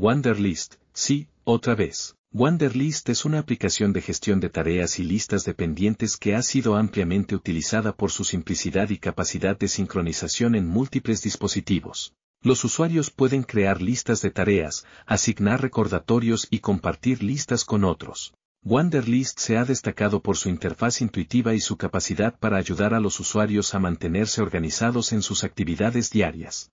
Wanderlist, sí, otra vez. Wanderlist es una aplicación de gestión de tareas y listas dependientes que ha sido ampliamente utilizada por su simplicidad y capacidad de sincronización en múltiples dispositivos. Los usuarios pueden crear listas de tareas, asignar recordatorios y compartir listas con otros. Wanderlist se ha destacado por su interfaz intuitiva y su capacidad para ayudar a los usuarios a mantenerse organizados en sus actividades diarias.